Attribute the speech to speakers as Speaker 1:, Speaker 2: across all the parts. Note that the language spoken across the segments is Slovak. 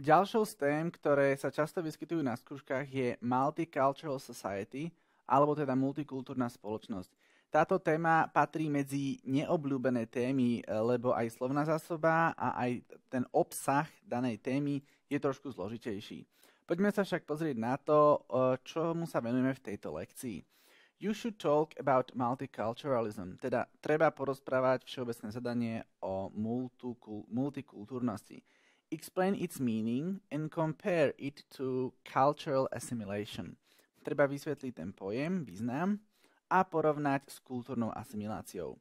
Speaker 1: Ďalšou z tém, ktoré sa často vyskytujú na skúškach, je Multicultural Society, alebo teda multikultúrna spoločnosť. Táto téma patrí medzi neobľúbené témy, lebo aj slovná zásoba a aj ten obsah danej témy je trošku zložitejší. Poďme sa však pozrieť na to, čomu sa venujeme v tejto lekcii. You should talk about multiculturalism, teda treba porozprávať všeobecné zadanie o multikultúrnosti explain its meaning and compare it to cultural assimilation. Treba vysvetliť ten pojem, význam a porovnať s kultúrnou asimiláciou.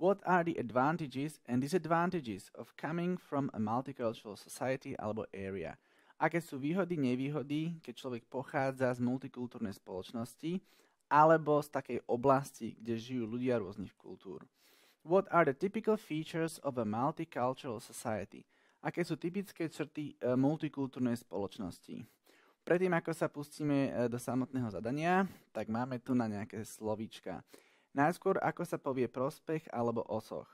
Speaker 1: What are the advantages and disadvantages of coming from a multicultural society alebo area? Aké sú výhody, nevýhody, keď človek pochádza z multikultúrnej spoločnosti alebo z takej oblasti, kde žijú ľudia rôznych kultúr? What are the typical features of a multicultural society? aké sú typické črty e, multikultúrnej spoločnosti. Predtým, ako sa pustíme e, do samotného zadania, tak máme tu na nejaké slovíčka. Najskôr, ako sa povie prospech alebo osoch.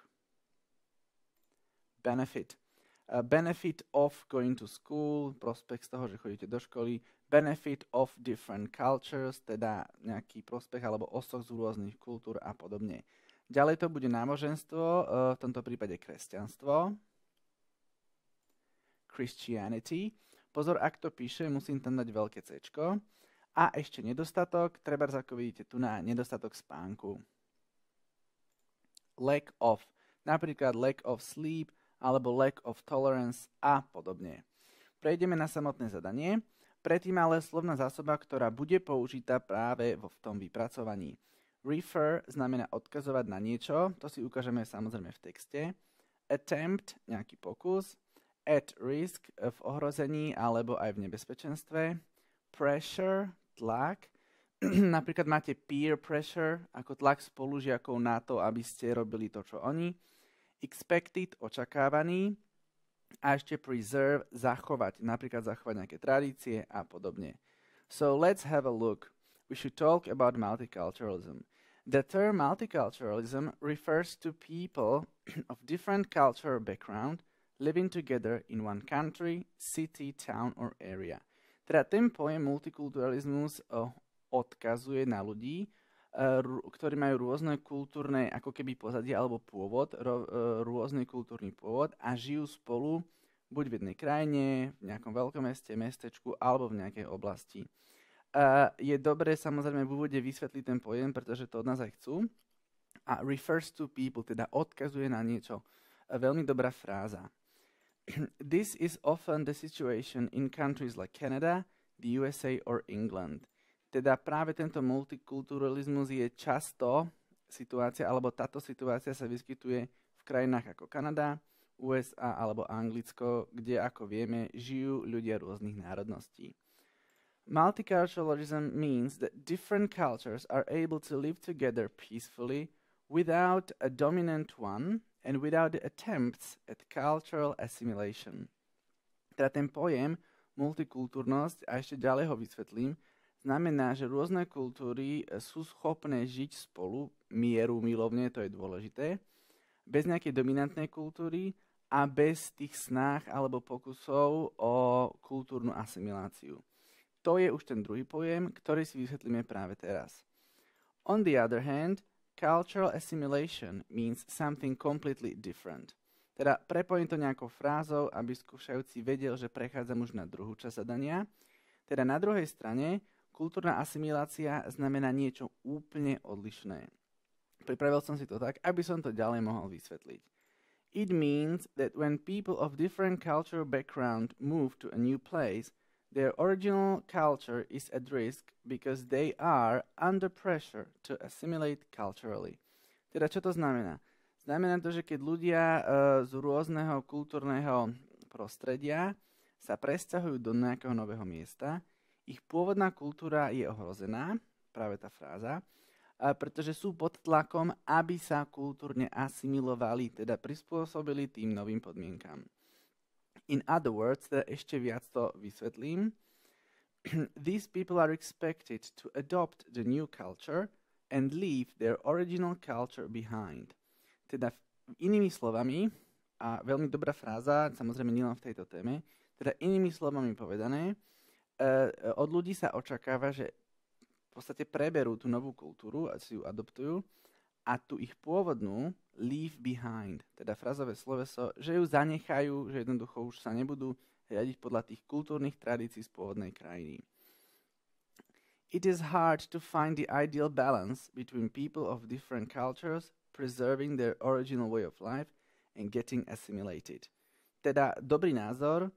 Speaker 1: Benefit. E, benefit of going to school, prospech z toho, že chodíte do školy. Benefit of different cultures, teda nejaký prospech alebo osoch z rôznych kultúr a podobne. Ďalej to bude náboženstvo, v tomto prípade kresťanstvo. Christianity. Pozor, ak to píše, musím tam dať veľké C. A ešte nedostatok, treba ako vidíte tu na nedostatok spánku. Lack of, napríklad lack of sleep, alebo lack of tolerance a podobne. Prejdeme na samotné zadanie. Predtým ale slovná zásoba, ktorá bude použitá práve v tom vypracovaní. Refer znamená odkazovať na niečo, to si ukážeme samozrejme v texte. Attempt, nejaký pokus at risk v ohrození alebo aj v nebezpečenstve, pressure, tlak, napríklad máte peer pressure, ako tlak spolužiakov na to, aby ste robili to, čo oni, expected, očakávaný, a ešte preserve, zachovať, napríklad zachovať nejaké tradície a podobne. So let's have a look. We should talk about multiculturalism. The term multiculturalism refers to people of different cultural background – living together in one country, city, town or area. Teda ten pojem multikulturalizmus eh, odkazuje na ľudí, eh, ktorí majú rôzne kultúrne ako keby pozadie alebo pôvod, eh, rôzny kultúrny pôvod a žijú spolu buď v jednej krajine, v nejakom veľkom meste, mestečku alebo v nejakej oblasti. Je dobré samozrejme v úvode vysvetliť ten pojem, pretože to od nás aj chcú. A refers to people, teda odkazuje na niečo. Veľmi dobrá fráza. this is often the situation in countries like Canada, the USA or England. Teda práve tento multikulturalizmus je často situácia, alebo táto situácia sa vyskytuje v krajinách ako Kanada, USA alebo Anglicko, kde, ako vieme, žijú ľudia rôznych národností. Multiculturalism means that different cultures are able to live together peacefully without a dominant one and without the attempts at cultural assimilation. Teda ten pojem multikultúrnosť, a ešte ďalej ho vysvetlím, znamená, že rôzne kultúry e, sú schopné žiť spolu, mieru milovne, to je dôležité, bez nejakej dominantnej kultúry a bez tých snách alebo pokusov o kultúrnu asimiláciu. To je už ten druhý pojem, ktorý si vysvetlíme práve teraz. On the other hand, Cultural assimilation means something completely different. Teda prepojím to nejakou frázou, aby skúšajúci vedel, že prechádzam už na druhú časť zadania. Teda na druhej strane, kultúrna asimilácia znamená niečo úplne odlišné. Pripravil som si to tak, aby som to ďalej mohol vysvetliť. It means that when people of different cultural background move to a new place – Their original culture is at risk because they are under pressure to assimilate culturally. Teda čo to znamená? Znamená to, že keď ľudia e, z rôzneho kultúrneho prostredia sa presťahujú do nejakého nového miesta, ich pôvodná kultúra je ohrozená, práve tá fráza, pretože sú pod tlakom, aby sa kultúrne asimilovali, teda prispôsobili tým novým podmienkam. In other words, teda ešte viac to vysvetlím, these people are expected to adopt the new culture and leave their original culture behind. Teda inými slovami, a veľmi dobrá fráza, samozrejme nielen v tejto téme, teda inými slovami povedané, uh, od ľudí sa očakáva, že v podstate preberú tú novú kultúru a si ju adoptujú, a tú ich pôvodnú leave behind, teda frazové sloveso, že ju zanechajú, že jednoducho už sa nebudú riadiť podľa tých kultúrnych tradícií z pôvodnej krajiny. It is hard to find the ideal balance between people of different cultures preserving their original way of life and getting assimilated. Teda dobrý názor,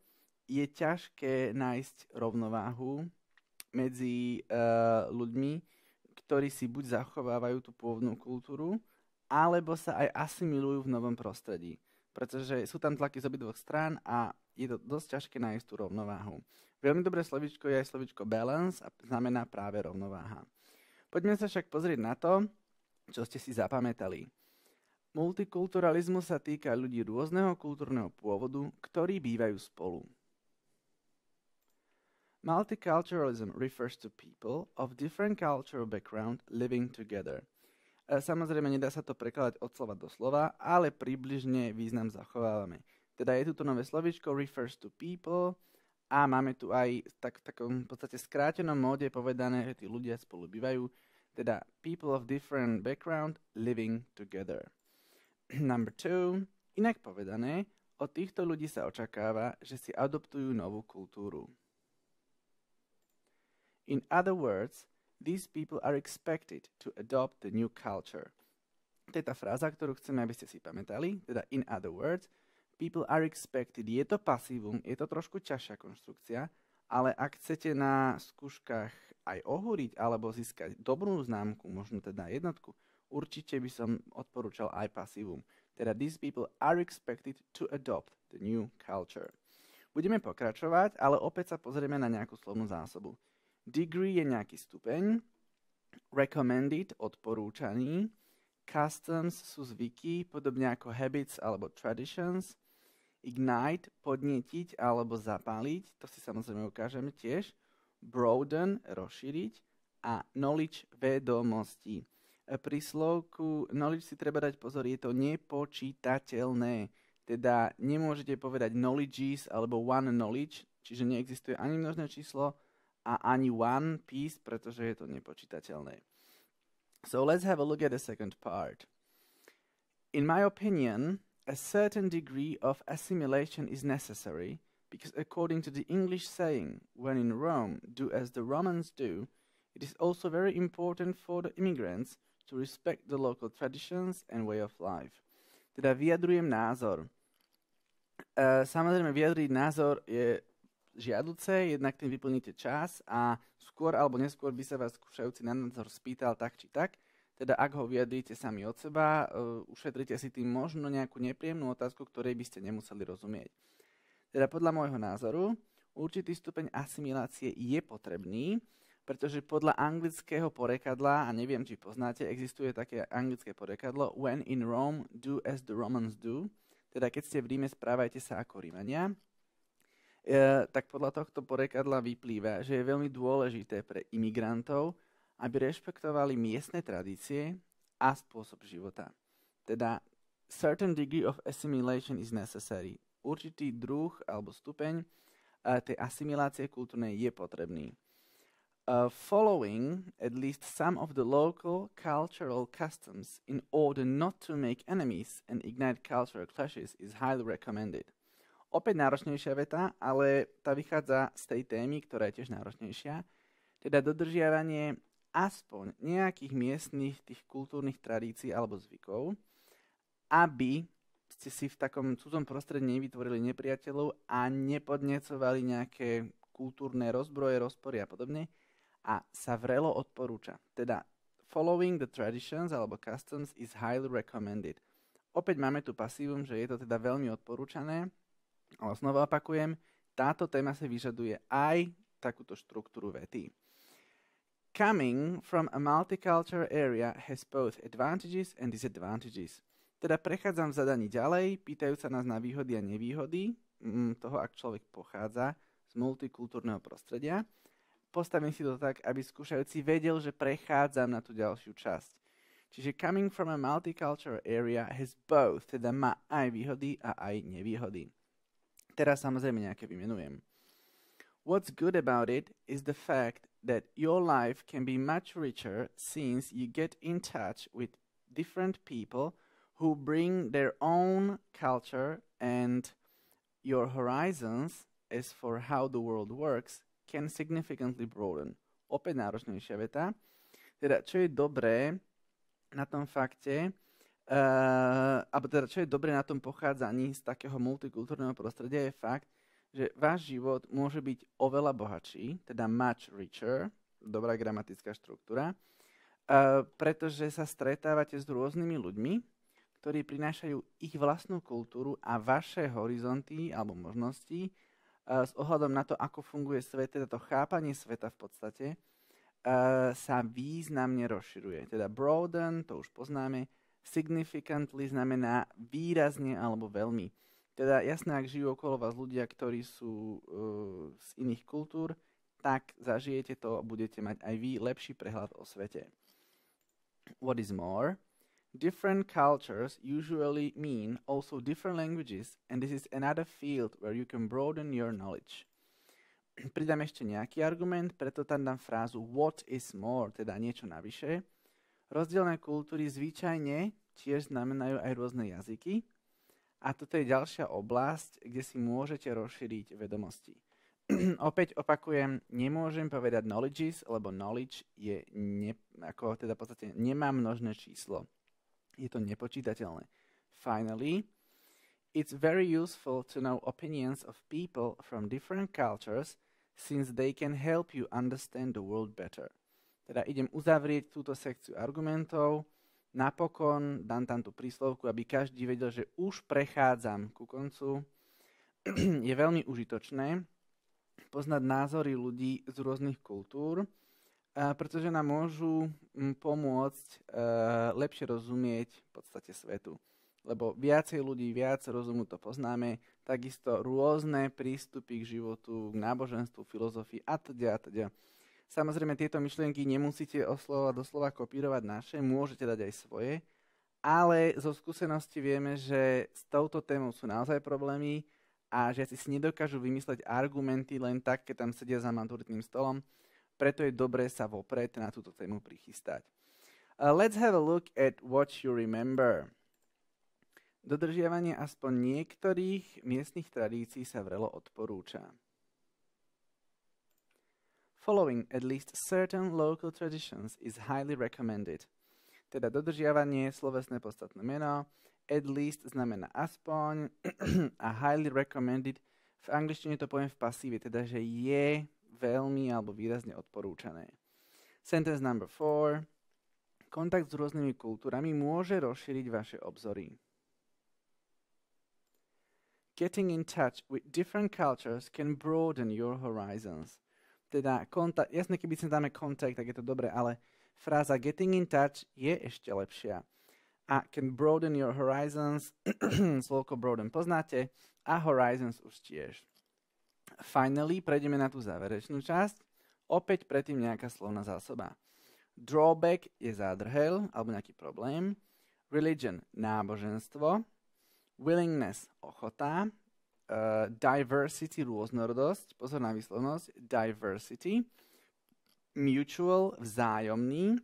Speaker 1: je ťažké nájsť rovnováhu medzi uh, ľuďmi, ktorí si buď zachovávajú tú pôvodnú kultúru, alebo sa aj asimilujú v novom prostredí. Pretože sú tam tlaky z obidvoch strán a je to dosť ťažké nájsť tú rovnováhu. Veľmi dobré slovičko je aj slovičko balance a znamená práve rovnováha. Poďme sa však pozrieť na to, čo ste si zapamätali. Multikulturalizmus sa týka ľudí rôzneho kultúrneho pôvodu, ktorí bývajú spolu. Multiculturalism refers to people of different cultural background living together. E, samozrejme, nedá sa to prekladať od slova do slova, ale približne význam zachovávame. Teda je tu to nové slovičko refers to people a máme tu aj tak, v takom v podstate skrátenom móde povedané, že tí ľudia spolu bývajú, teda people of different background living together. Number two, inak povedané, od týchto ľudí sa očakáva, že si adoptujú novú kultúru. In other words, these people are expected to adopt the new culture. To je tá fráza, ktorú chceme, aby ste si pamätali, teda in other words, people are expected. Je to pasívum, je to trošku ťažšia konštrukcia, ale ak chcete na skúškach aj ohúriť alebo získať dobrú známku, možno teda jednotku, určite by som odporúčal aj pasívum. Teda these people are expected to adopt the new culture. Budeme pokračovať, ale opäť sa pozrieme na nejakú slovnú zásobu. Degree je nejaký stupeň, recommended odporúčaný, customs sú zvyky, podobne ako habits alebo traditions, ignite podnetiť alebo zapáliť, to si samozrejme ukážeme tiež, broaden rozšíriť a knowledge vedomosti. E, pri slovku knowledge si treba dať pozor, je to nepočítateľné. Teda nemôžete povedať knowledges alebo one knowledge, čiže neexistuje ani množné číslo, a ani One Piece, pretože je to nepočítateľné. So let's have a look at the second part. In my opinion, a certain degree of assimilation is necessary, because according to the English saying, when in Rome, do as the Romans do, it is also very important for the immigrants to respect the local traditions and way of life. Teda vyjadrujem názor. Uh, samozrejme, vyjadriť názor je žiaduce, jednak tým vyplníte čas a skôr alebo neskôr by sa vás skúšajúci na nadzor spýtal tak či tak. Teda ak ho vyjadríte sami od seba, eh, ušetrite si tým možno nejakú nepríjemnú otázku, ktorej by ste nemuseli rozumieť. Teda podľa môjho názoru, určitý stupeň asimilácie je potrebný, pretože podľa anglického porekadla, a neviem, či poznáte, existuje také anglické porekadlo When in Rome, do as the Romans do, teda keď ste v Ríme, správajte sa ako Rímania. E, tak podľa tohto porekadla vyplýva, že je veľmi dôležité pre imigrantov, aby rešpektovali miestne tradície a spôsob života. Teda certain degree of assimilation is necessary. Určitý druh alebo stupeň e, tej asimilácie kultúrnej je potrebný. Uh, following at least some of the local cultural customs in order not to make enemies and ignite cultural clashes is highly recommended. Opäť náročnejšia veta, ale tá vychádza z tej témy, ktorá je tiež náročnejšia, teda dodržiavanie aspoň nejakých miestnych tých kultúrnych tradícií alebo zvykov, aby ste si v takom cudzom prostredí nevytvorili nepriateľov a nepodnecovali nejaké kultúrne rozbroje, rozpory a podobne. A sa vrelo odporúča, teda following the traditions alebo customs is highly recommended. Opäť máme tu pasívum, že je to teda veľmi odporúčané ale znova opakujem, táto téma si vyžaduje aj takúto štruktúru vety. Coming from a multicultural area has both advantages and disadvantages. Teda prechádzam v zadaní ďalej, pýtajú sa nás na výhody a nevýhody mm, toho, ak človek pochádza z multikultúrneho prostredia. Postavím si to tak, aby skúšajúci vedel, že prechádzam na tú ďalšiu časť. Čiže coming from a multicultural area has both, teda má aj výhody a aj nevýhody. teraz samozrejme nejaké vymenujem. What's good about it is the fact that your life can be much richer since you get in touch with different people who bring their own culture and your horizons as for how the world works can significantly broaden. Opäť náročnejšia veta. Teda, čo je dobré na tom fakte, Uh, alebo teda, čo je dobre na tom pochádzaní z takého multikultúrneho prostredia, je fakt, že váš život môže byť oveľa bohatší, teda much richer, dobrá gramatická štruktúra, uh, pretože sa stretávate s rôznymi ľuďmi, ktorí prinášajú ich vlastnú kultúru a vaše horizonty alebo možnosti uh, s ohľadom na to, ako funguje svet, teda to chápanie sveta v podstate, sa významne rozširuje. Teda broaden, to už poznáme, Significantly znamená výrazne alebo veľmi. Teda jasné, ak žijú okolo vás ľudia, ktorí sú uh, z iných kultúr, tak zažijete to a budete mať aj vy lepší prehľad o svete. What is more, different cultures usually mean also different languages and this is another field where you can broaden your knowledge. Pridám ešte nejaký argument, preto tam dám frázu what is more, teda niečo navyše, Rozdielne kultúry zvyčajne tiež znamenajú aj rôzne jazyky. A toto je ďalšia oblasť, kde si môžete rozšíriť vedomosti. Opäť opakujem, nemôžem povedať knowledges, lebo knowledge je, ne, ako teda v podstate nemá množné číslo. Je to nepočítateľné. Finally, it's very useful to know opinions of people from different cultures since they can help you understand the world better. Teda idem uzavrieť túto sekciu argumentov. Napokon dám tam tú príslovku, aby každý vedel, že už prechádzam ku koncu. Je veľmi užitočné poznať názory ľudí z rôznych kultúr, pretože nám môžu pomôcť e, lepšie rozumieť v podstate svetu. Lebo viacej ľudí, viac rozumu to poznáme, takisto rôzne prístupy k životu, k náboženstvu, filozofii a teda, a teda Samozrejme, tieto myšlienky nemusíte oslova doslova kopírovať naše, môžete dať aj svoje, ale zo skúsenosti vieme, že s touto témou sú naozaj problémy a že si nedokážu vymysleť argumenty len tak, keď tam sedia za maturitným stolom, preto je dobré sa vopred na túto tému prichystať. Uh, let's have a look at what you remember. Dodržiavanie aspoň niektorých miestnych tradícií sa vrelo odporúča. Following at least certain local traditions is highly recommended. Teda dodržiavanie, slovesné podstatné meno, at least znamená aspoň a highly recommended v angličtine to poviem v pasíve, teda že je veľmi alebo výrazne odporúčané. Sentence number 4. Kontakt s rôznymi kultúrami môže rozšíriť vaše obzory. Getting in touch with different cultures can broaden your horizons teda kontakt, jasne, keby sme dáme kontakt, tak je to dobre, ale fráza getting in touch je ešte lepšia. A can broaden your horizons, slovko broaden poznáte, a horizons už tiež. Finally, prejdeme na tú záverečnú časť. Opäť predtým nejaká slovná zásoba. Drawback je zádrhel, alebo nejaký problém. Religion, náboženstvo. Willingness, ochota uh, diversity, rôznorodosť, pozor na výslovnosť, diversity, mutual, vzájomný,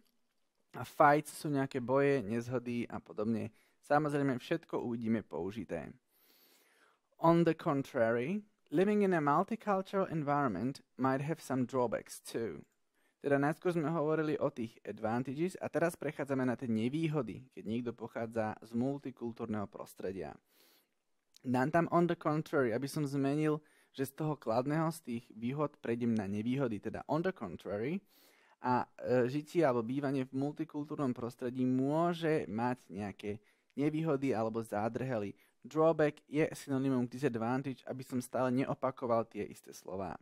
Speaker 1: a fights sú nejaké boje, nezhody a podobne. Samozrejme, všetko uvidíme použité. On the contrary, living in a multicultural environment might have some drawbacks too. Teda najskôr sme hovorili o tých advantages a teraz prechádzame na tie nevýhody, keď niekto pochádza z multikultúrneho prostredia. Dám tam on the contrary, aby som zmenil, že z toho kladného, z tých výhod prejdem na nevýhody, teda on the contrary. A e, žitie alebo bývanie v multikultúrnom prostredí môže mať nejaké nevýhody alebo zádrhely. Drawback je synonymum disadvantage, aby som stále neopakoval tie isté slová.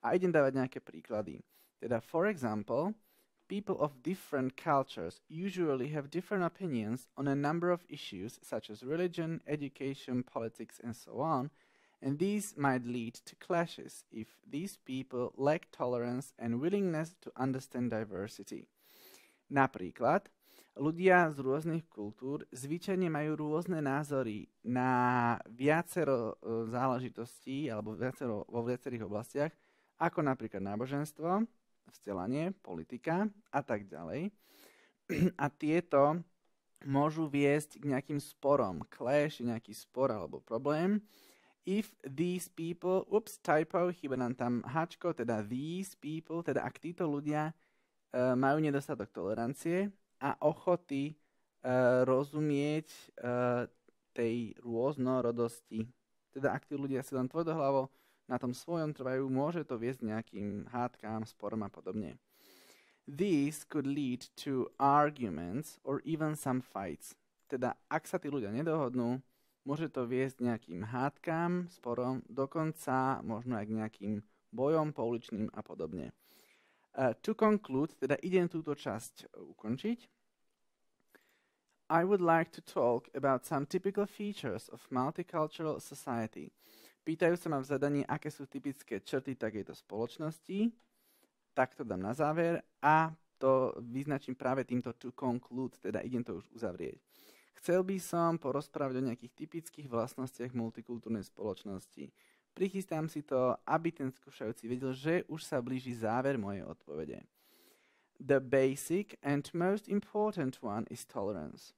Speaker 1: A idem dávať nejaké príklady. Teda for example, People of different cultures usually have different opinions on a number of issues such as religion, education, politics, and so on, and these might lead to clashes if these people lack tolerance and willingness to understand diversity. Napríklad, ľudia z rôznych kultúr zvyčajne majú rôzne názory na viacero záležitostí alebo viacero, vo viacerých oblastiach, ako napríklad náboženstvo, vzdelanie, politika a tak ďalej. A tieto môžu viesť k nejakým sporom, clash, nejaký spor alebo problém. If these people, ups, typo, chyba nám tam hačko, teda these people, teda ak títo ľudia uh, majú nedostatok tolerancie a ochoty uh, rozumieť uh, tej rôznorodosti. Teda ak tí ľudia sú len tvrdohlavo, na tom svojom trvajú, môže to viesť nejakým hádkám, sporom a podobne. These could lead to arguments or even some fights. Teda ak sa tí ľudia nedohodnú, môže to viesť nejakým hádkam, sporom, dokonca možno aj k nejakým bojom pouličným a podobne. Uh, to conclude, teda idem túto časť uh, ukončiť. I would like to talk about some typical features of multicultural society. Pýtajú sa ma v zadaní, aké sú typické črty takejto spoločnosti. Tak to dám na záver a to vyznačím práve týmto to conclude, teda idem to už uzavrieť. Chcel by som porozprávať o nejakých typických vlastnostiach multikultúrnej spoločnosti. Prichystám si to, aby ten skúšajúci vedel, že už sa blíži záver mojej odpovede. The basic and most important one is tolerance.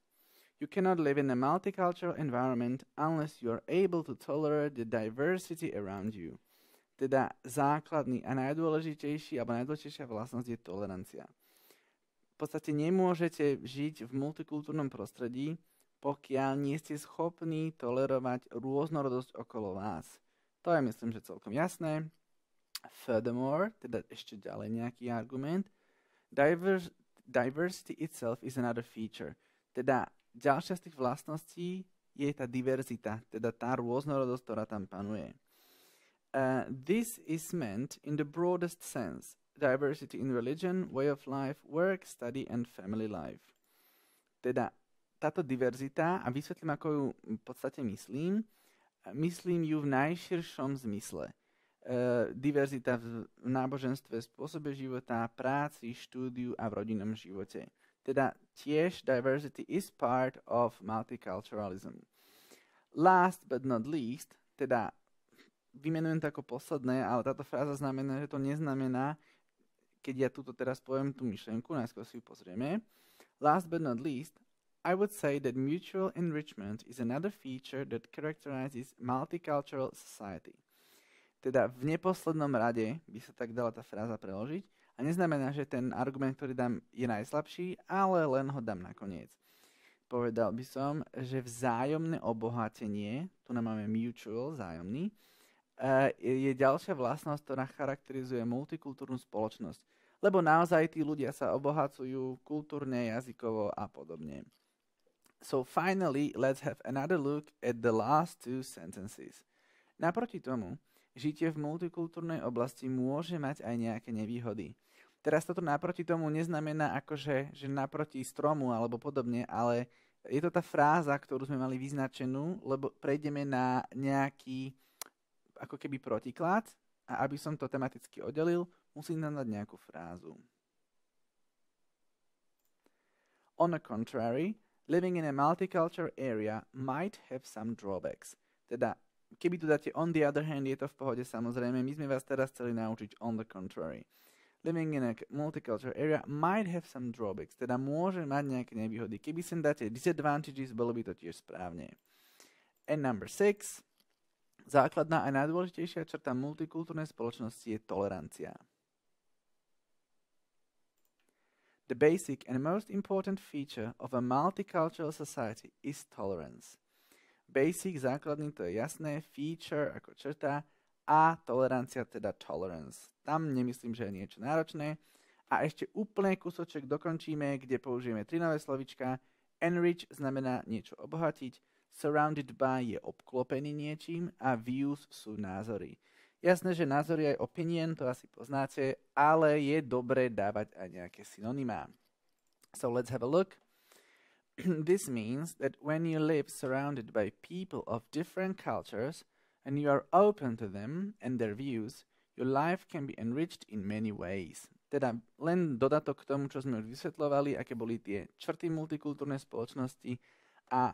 Speaker 1: You cannot live in a multicultural environment unless you are able to tolerate the diversity around you. Teda základný a najdôležitejší alebo najdôležitejšia vlastnosť je tolerancia. V podstate nemôžete žiť v multikultúrnom prostredí, pokiaľ nie ste schopní tolerovať rôznorodosť okolo vás. To je myslím, že celkom jasné. Furthermore, teda ešte ďalej nejaký argument, diver- diversity itself is another feature. Teda ďalšia z tých vlastností je tá diverzita, teda tá rôznorodosť, ktorá tam panuje. Uh, this is meant in the broadest sense. Diversity in religion, way of life, work, study and family life. Teda táto diverzita, a vysvetlím, ako ju v podstate myslím, myslím ju v najširšom zmysle. Uh, diverzita v náboženstve, spôsobe života, práci, štúdiu a v rodinnom živote. Teda tiež diversity is part of multiculturalism. Last but not least, teda vymenujem to ako posledné, ale táto fráza znamená, že to neznamená, keď ja túto teraz poviem tú myšlienku, najskôr si ju pozrieme. Last but not least, I would say that mutual enrichment is another feature that characterizes multicultural society. Teda v neposlednom rade by sa tak dala tá fráza preložiť, a neznamená, že ten argument, ktorý dám, je najslabší, ale len ho dám nakoniec. Povedal by som, že vzájomné obohatenie, tu nám máme mutual, vzájomný, eh, je ďalšia vlastnosť, ktorá charakterizuje multikultúrnu spoločnosť. Lebo naozaj tí ľudia sa obohacujú kultúrne, jazykovo a podobne. So finally, let's have another look at the last two sentences. Naproti tomu, žitie v multikultúrnej oblasti môže mať aj nejaké nevýhody. Teraz toto naproti tomu neznamená akože, že naproti stromu alebo podobne, ale je to tá fráza, ktorú sme mali vyznačenú, lebo prejdeme na nejaký ako keby protiklad a aby som to tematicky oddelil, musím tam dať nejakú frázu. On the contrary, living in a multicultural area might have some drawbacks. Teda, keby tu dáte on the other hand, je to v pohode samozrejme. My sme vás teraz chceli naučiť on the contrary living in a multicultural area might have some drawbacks, teda môže mať nejaké nevýhody. Keby sem dáte disadvantages, bolo by to tiež správne. And number six, Základná a najdôležitejšia črta multikultúrnej spoločnosti je tolerancia. The basic and most important feature of a multicultural society is tolerance. Basic, základný, to je jasné, feature ako črta, a tolerancia, teda tolerance. Tam nemyslím, že je niečo náročné. A ešte úplne kúsoček dokončíme, kde použijeme tri nové slovička. Enrich znamená niečo obohatiť, surrounded by je obklopený niečím a views sú názory. Jasné, že názory aj opinion, to asi poznáte, ale je dobré dávať aj nejaké synonymá. So let's have a look. this means that when you live surrounded by people of different cultures – and you are open to them and their views, your life can be enriched in many ways. Teda len dodatok k tomu, čo sme už vysvetľovali, aké boli tie črty multikultúrnej spoločnosti a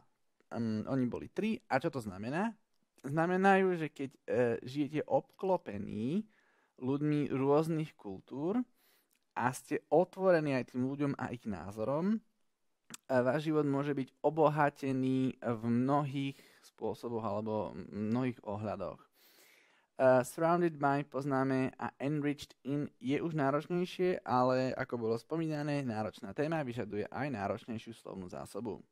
Speaker 1: um, oni boli tri. A čo to znamená? Znamenajú, že keď uh, žijete obklopení ľuďmi rôznych kultúr a ste otvorení aj tým ľuďom a ich názorom, e, váš život môže byť obohatený v mnohých spôsoboch alebo mnohých ohľadoch. Uh, surrounded by poznáme a enriched in je už náročnejšie, ale ako bolo spomínané, náročná téma vyžaduje aj náročnejšiu slovnú zásobu.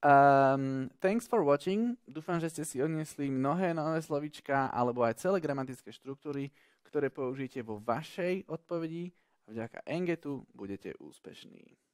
Speaker 1: Um, thanks for watching. Dúfam, že ste si odniesli mnohé nové slovička alebo aj celé gramatické štruktúry, ktoré použijete vo vašej odpovedi a vďaka Engetu budete úspešní.